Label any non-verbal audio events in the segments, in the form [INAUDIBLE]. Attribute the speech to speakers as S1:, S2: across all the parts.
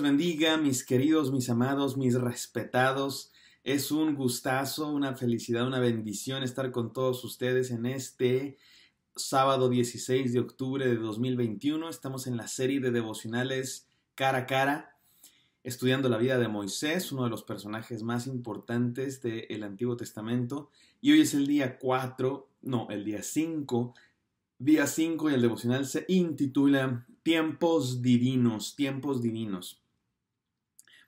S1: bendiga, mis queridos, mis amados, mis respetados. Es un gustazo, una felicidad, una bendición estar con todos ustedes en este sábado 16 de octubre de 2021. Estamos en la serie de devocionales cara a cara, estudiando la vida de Moisés, uno de los personajes más importantes del Antiguo Testamento. Y hoy es el día 4, no, el día 5 Día 5 y el devocional se intitula Tiempos Divinos, Tiempos Divinos.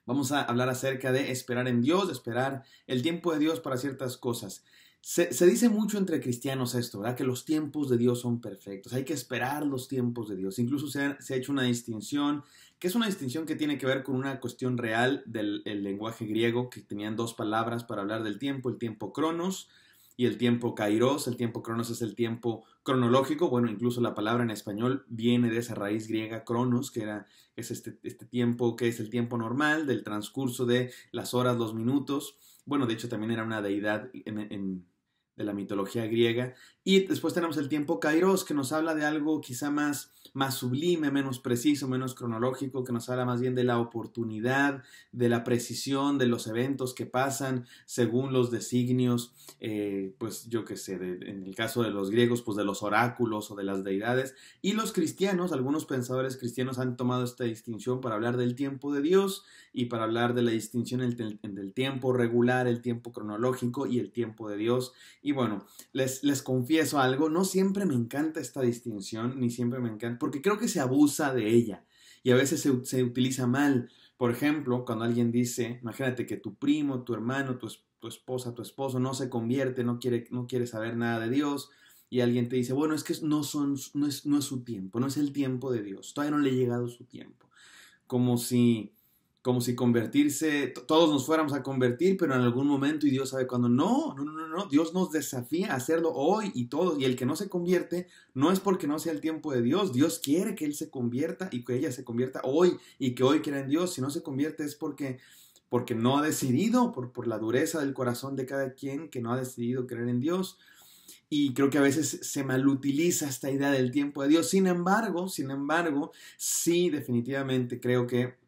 S1: Vamos a hablar acerca de esperar en Dios, esperar el tiempo de Dios para ciertas cosas. Se, dice mucho entre cristianos esto, ¿verdad? Que los tiempos de Dios son perfectos, hay que esperar los tiempos de Dios. Incluso se se ha hecho una distinción, que es una distinción que tiene que ver con una cuestión real del lenguaje griego, que tenían dos palabras para hablar del tiempo, el tiempo cronos y el tiempo kairos, el tiempo cronos es el tiempo cronológico, bueno, incluso la palabra en español viene de esa raíz griega cronos, que era, es este, este tiempo que es el tiempo normal, del transcurso de las horas, los minutos, bueno, de hecho también era una deidad en de la mitología griega. Y después tenemos el tiempo kairos, que nos habla de algo quizá más, más sublime, menos preciso, menos cronológico, que nos habla más bien de la oportunidad, de la precisión, de los eventos que pasan según los designios, eh, pues yo qué sé, en el caso de los griegos, pues de los oráculos o de las deidades. Y los cristianos, algunos pensadores cristianos han tomado esta distinción para hablar del tiempo de Dios y para hablar de la distinción ...del entre el tiempo regular, el tiempo cronológico y el tiempo de Dios y bueno, les, les confieso algo, no siempre me encanta esta distinción, ni siempre me encanta, porque creo que se abusa de ella y a veces se, utiliza mal. Por ejemplo, cuando alguien dice, imagínate que tu primo, tu hermano, tu, esposa, tu esposo no se convierte, no quiere, no quiere saber nada de Dios, y alguien te dice, bueno, es que no, son, no, es, no es su tiempo, no es el tiempo de Dios, todavía no le ha llegado su tiempo. Como si como si convertirse, todos nos fuéramos a convertir, pero en algún momento y Dios sabe cuándo. No, no, no, no, Dios nos desafía a hacerlo hoy y todo. Y el que no se convierte no es porque no sea el tiempo de Dios. Dios quiere que Él se convierta y que ella se convierta hoy y que hoy crea en Dios. Si no se convierte es porque, porque no ha decidido, por, por la dureza del corazón de cada quien que no ha decidido creer en Dios. Y creo que a veces se malutiliza esta idea del tiempo de Dios. Sin embargo, sin embargo, sí definitivamente creo que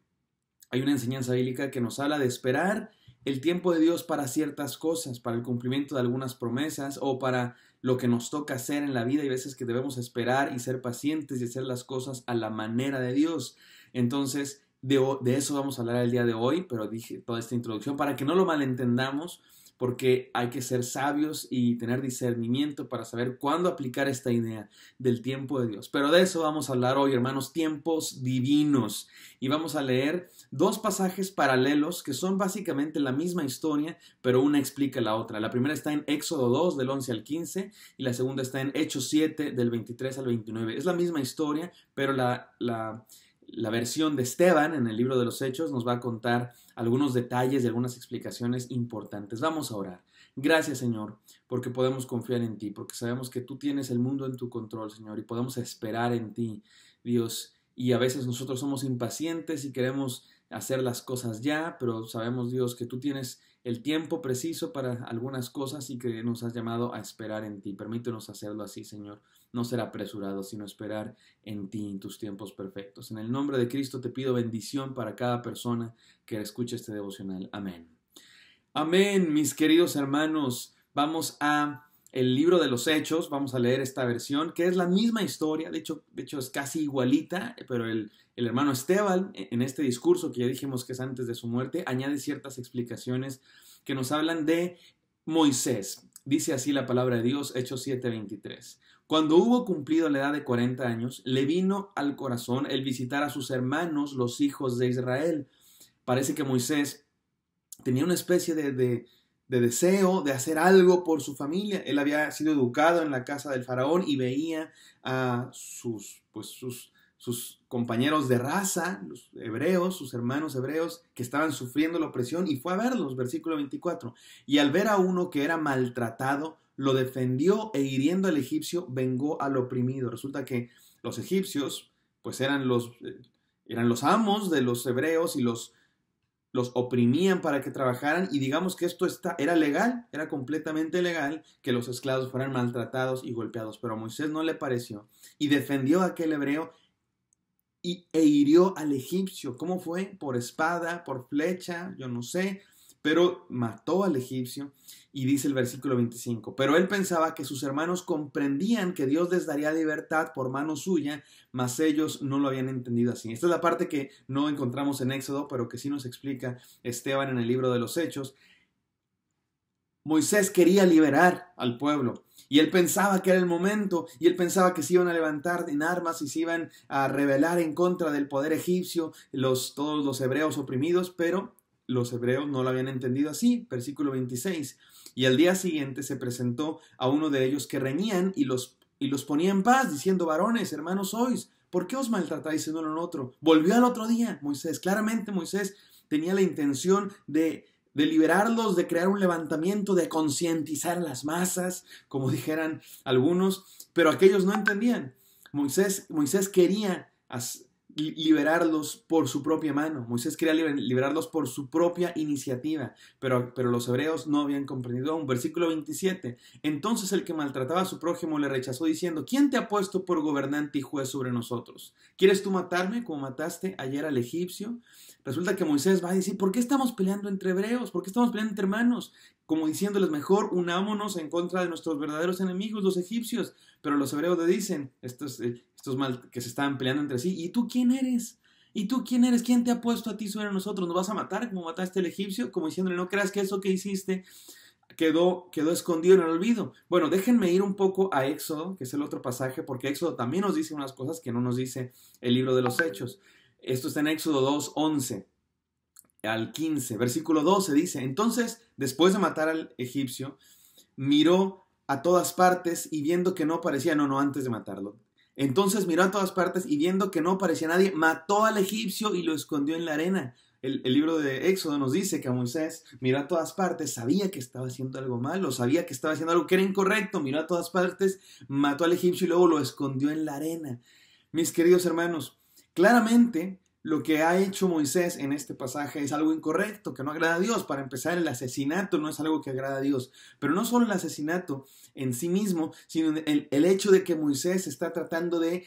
S1: hay una enseñanza bíblica que nos habla de esperar el tiempo de Dios para ciertas cosas, para el cumplimiento de algunas promesas o para lo que nos toca hacer en la vida. Hay veces que debemos esperar y ser pacientes y hacer las cosas a la manera de Dios. Entonces, de, de eso vamos a hablar el día de hoy, pero dije toda esta introducción para que no lo malentendamos porque hay que ser sabios y tener discernimiento para saber cuándo aplicar esta idea del tiempo de Dios. Pero de eso vamos a hablar hoy, hermanos, tiempos divinos. Y vamos a leer dos pasajes paralelos que son básicamente la misma historia, pero una explica la otra. La primera está en Éxodo 2 del 11 al 15 y la segunda está en Hechos 7 del 23 al 29. Es la misma historia, pero la, la versión de Esteban en el libro de los Hechos nos va a contar algunos detalles y algunas explicaciones importantes. Vamos a orar. Gracias, Señor, porque podemos confiar en ti, porque sabemos que tú tienes el mundo en tu control, Señor, y podemos esperar en ti, Dios. Y a veces nosotros somos impacientes y queremos hacer las cosas ya, pero sabemos Dios que tú tienes el tiempo preciso para algunas cosas y que nos has llamado a esperar en ti. Permítenos hacerlo así, Señor. No ser apresurados, sino esperar en ti, en tus tiempos perfectos. En el nombre de Cristo te pido bendición para cada persona que escuche este devocional. Amén. Amén, mis queridos hermanos. Vamos a el libro de los Hechos, vamos a leer esta versión, que es la misma historia, de hecho, de hecho es casi igualita, pero el, hermano Esteban, e, en este discurso que ya dijimos que es antes de su muerte, añade ciertas explicaciones que nos hablan de Moisés. Dice así la palabra de Dios, Hechos 7:23. Cuando hubo cumplido la edad de 40 años, le vino al corazón el visitar a sus hermanos, los hijos de Israel. Parece que Moisés tenía una especie de de deseo de hacer algo por su familia. Él había sido educado en la casa del faraón y veía a sus, pues, sus, sus compañeros de raza, los hebreos, sus hermanos hebreos, que estaban sufriendo la opresión y fue a verlos, versículo 24. Y al ver a uno que era maltratado, lo defendió e hiriendo al egipcio, vengó al oprimido. Resulta que los egipcios, pues eran los, eh, eran los amos de los hebreos y los los oprimían para que trabajaran y digamos que esto está, era legal, era completamente legal que los esclavos fueran maltratados y golpeados, pero a Moisés no le pareció y defendió a aquel hebreo y, e hirió al egipcio. ¿Cómo fue? Por espada, por flecha, yo no sé, pero mató al egipcio y dice el versículo 25, pero él pensaba que sus hermanos comprendían que Dios les daría libertad por mano suya, mas ellos no lo habían entendido así. Esta es la parte que no encontramos en Éxodo, pero que sí nos explica Esteban en el libro de los Hechos. Moisés quería liberar al pueblo, y él pensaba que era el momento, y él pensaba que se iban a levantar en armas y se iban a rebelar en contra del poder egipcio, los, todos los hebreos oprimidos, pero los hebreos no lo habían entendido así, versículo 26. Y al día siguiente se presentó a uno de ellos que reñían y los, y los ponía en paz, diciendo, varones, hermanos sois, ¿por qué os maltratáis el uno al otro? Volvió al otro día Moisés, claramente Moisés tenía la intención de, de liberarlos, de crear un levantamiento, de concientizar las masas, como [LAUGHS] dijeran algunos, pero aquellos no entendían. Moisés, Moisés quería liberarlos por su propia mano. Moisés quería liberarlos por su propia iniciativa, pero, pero los hebreos no habían comprendido aún. Versículo 27. Entonces el que maltrataba a su prójimo le rechazó diciendo, ¿quién te ha puesto por gobernante y juez sobre nosotros? ¿Quieres tú matarme como mataste ayer al egipcio? Resulta que Moisés va a decir, ¿por qué estamos peleando entre hebreos? ¿Por qué estamos peleando entre hermanos? Como diciéndoles, mejor unámonos en contra de nuestros verdaderos enemigos, los egipcios. Pero los hebreos le dicen, estos, eh, estos mal, que se estaban peleando entre sí, ¿y tú quién eres? ¿Y tú quién eres? ¿Quién te ha puesto a ti sobre nosotros? ¿Nos vas a matar como mataste al egipcio? Como diciéndole, no creas que eso que hiciste quedó, quedó escondido en el olvido. Bueno, déjenme ir un poco a Éxodo, que es el otro pasaje, porque Éxodo también nos dice unas cosas que no nos dice el libro de los Hechos. Esto está en Éxodo 2, 11 al 15. Versículo 12 dice, entonces, después de matar al egipcio, miró a todas partes y viendo que no parecía, no, no, antes de matarlo. Entonces miró a todas partes y viendo que no parecía nadie, mató al egipcio y lo escondió en la arena. El, libro de Éxodo nos dice que Moisés miró a todas partes, sabía que estaba haciendo algo malo, sabía que estaba haciendo algo que era incorrecto, miró a todas partes, mató al egipcio y luego lo escondió en la arena. Mis queridos hermanos, Claramente, lo que ha hecho Moisés en este pasaje es algo incorrecto, que no agrada a Dios. Para empezar, el asesinato no es algo que agrada a Dios. Pero no solo el asesinato en sí mismo, sino el, hecho de que Moisés está tratando de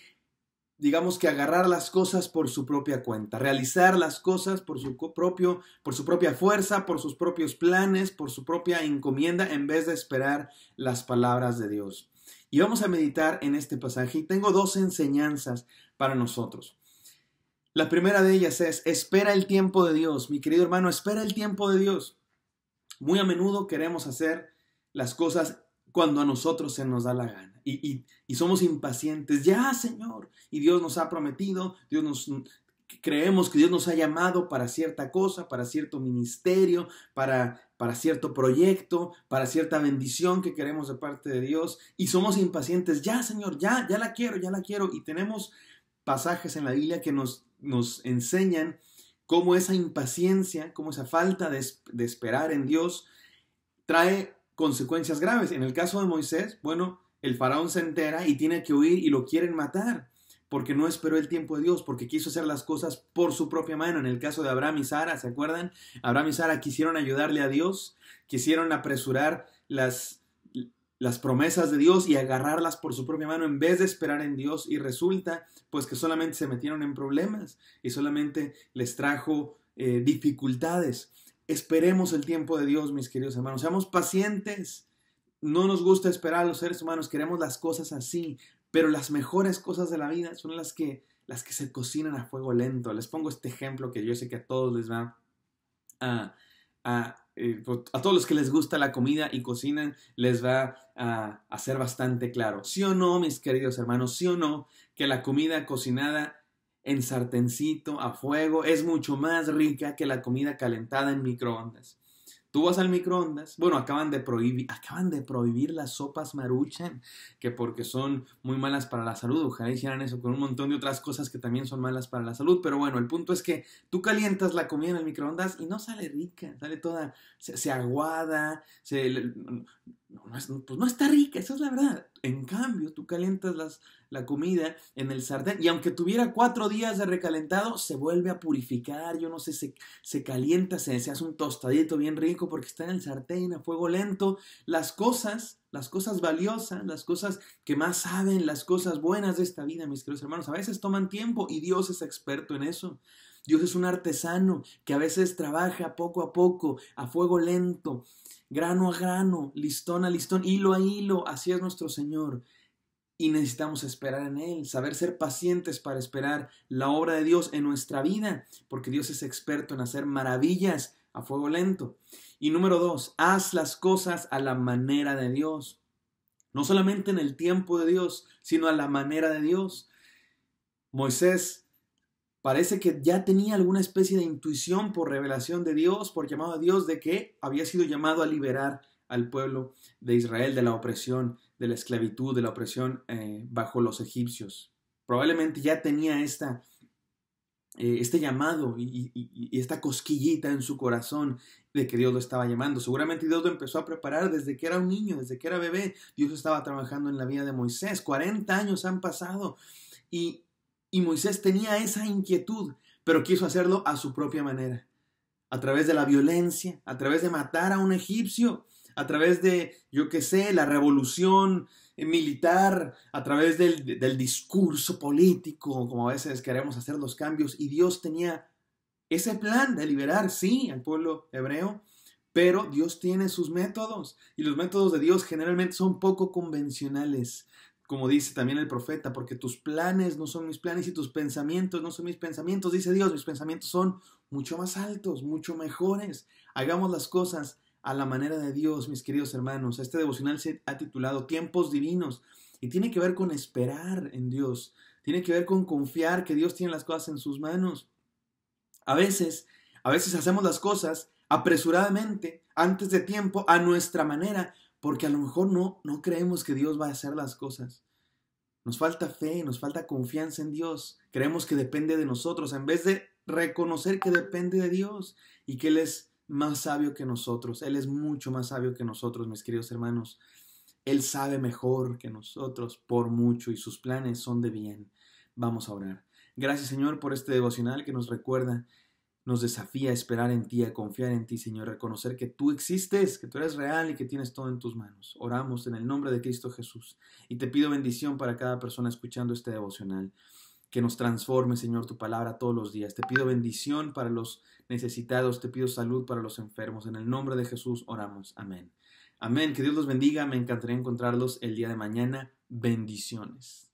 S1: digamos que agarrar las cosas por su propia cuenta, realizar las cosas por su propio, por su propia fuerza, por sus propios planes, por su propia encomienda, en vez de esperar las palabras de Dios. Y vamos a meditar en este pasaje. Y tengo dos enseñanzas para nosotros. La primera de ellas es, espera el tiempo de Dios. Mi querido hermano, espera el tiempo de Dios. Muy a menudo queremos hacer las cosas cuando a nosotros se nos da la gana y, somos impacientes. Ya, Señor. Y Dios nos ha prometido, Dios nos... Creemos que Dios nos ha llamado para cierta cosa, para cierto ministerio, para, para cierto proyecto, para cierta bendición que queremos de parte de Dios y somos impacientes. Ya, Señor, ya, ya la quiero, ya la quiero. Y tenemos pasajes en la Biblia que nos nos enseñan cómo esa impaciencia, cómo esa falta de, esperar en Dios trae consecuencias graves. En el caso de Moisés, bueno, el faraón se entera y tiene que huir y lo quieren matar porque no esperó el tiempo de Dios, porque quiso hacer las cosas por su propia mano. En el caso de Abraham y Sara, ¿se acuerdan? Abraham y Sara quisieron ayudarle a Dios, quisieron apresurar las, las promesas de Dios y agarrarlas por su propia mano en vez de esperar en Dios y resulta pues que solamente se metieron en problemas y solamente les trajo eh, dificultades. Esperemos el tiempo de Dios, mis queridos hermanos. Seamos pacientes. No nos gusta esperar a los seres humanos, queremos las cosas así, pero las mejores cosas de la vida son las que, las que se cocinan a fuego lento. Les pongo este ejemplo que yo sé que a todos les va a... Eh, pues, a, todos los que les gusta la comida y cocinan, les va a hacer bastante claro. ¿Sí o no, mis queridos hermanos? ¿Sí o no que la comida cocinada en sartencito a fuego es mucho más rica que la comida calentada en microondas? Tú vas al microondas. Bueno, acaban de prohibir, acaban de prohibir las sopas maruchan, que porque son muy malas para la salud. Ojalá hicieran eso con un montón de otras cosas que también son malas para la salud. Pero bueno, el punto es que tú calientas la comida en el microondas y no sale rica, sale toda, se, aguada, no, pues no está rica, esa es la verdad. En cambio, tú calientas las, la comida en el sartén y aunque tuviera cuatro días de recalentado, se vuelve a purificar, yo no sé, se, se calienta, se, se hace un tostadito bien rico porque está en el sartén a fuego lento. Las cosas, las cosas valiosas, las cosas que más saben, las cosas buenas de esta vida, mis queridos hermanos, a veces toman tiempo y Dios es experto en eso. Dios es un artesano que a veces trabaja poco a poco, a fuego lento, grano a grano, listón a listón, hilo a hilo, así es nuestro Señor. Y necesitamos esperar en Él, saber ser pacientes para esperar la obra de Dios en nuestra vida, porque Dios es experto en hacer maravillas a fuego lento. Y número dos, haz las cosas a la manera de Dios. No solamente en el tiempo de Dios, sino a la manera de Dios. Moisés parece que ya tenía alguna especie de intuición por revelación de Dios, por llamado a Dios, de que había sido llamado a liberar al pueblo de Israel de la opresión, de la esclavitud, de la opresión eh, bajo los egipcios. Probablemente ya tenía esta eh, este llamado y, esta cosquillita en su corazón de que Dios lo estaba llamando. Seguramente Dios lo empezó a preparar desde que era un niño, desde que era bebé. Dios estaba trabajando en la vida de Moisés. 40 años han pasado y, y Moisés tenía esa inquietud, pero quiso hacerlo a su propia manera. A través de la violencia, a través de matar a un egipcio, a través de, yo qué sé, la revolución eh, militar, a través del, del discurso político, como a veces queremos hacer los cambios, y Dios tenía ese plan de liberar, sí, al pueblo hebreo, pero Dios tiene sus métodos y los métodos de Dios generalmente son poco convencionales, como dice también el profeta, porque tus planes no son mis planes y tus pensamientos no son mis pensamientos, dice Dios, mis pensamientos son mucho más altos, mucho mejores. Hagamos las cosas a la manera de Dios, mis queridos hermanos. Este devocional se ha titulado Tiempos Divinos y tiene que ver con esperar en Dios, tiene que ver con confiar que Dios tiene las cosas en sus manos. A veces, a veces hacemos las cosas apresuradamente, antes de tiempo, a nuestra manera, porque a lo mejor no, no creemos que Dios va a hacer las cosas. Nos falta fe, nos falta confianza en Dios. Creemos que depende de nosotros, en vez de reconocer que depende de Dios y que les más sabio que nosotros. Él es mucho más sabio que nosotros, mis queridos hermanos. Él sabe mejor que nosotros por mucho y sus planes son de bien. Vamos a orar. Gracias Señor por este devocional que nos recuerda, nos desafía a esperar en ti, a confiar en ti Señor, reconocer que tú existes, que tú eres real y que tienes todo en tus manos. Oramos en el nombre de Cristo Jesús y te pido bendición para cada persona escuchando este devocional que nos transforme, Señor, tu palabra todos los días. Te pido bendición para los necesitados, te pido salud para los enfermos. En el nombre de Jesús oramos. Amén. Amén. Que Dios los bendiga. Me encantaría encontrarlos el día de mañana. Bendiciones.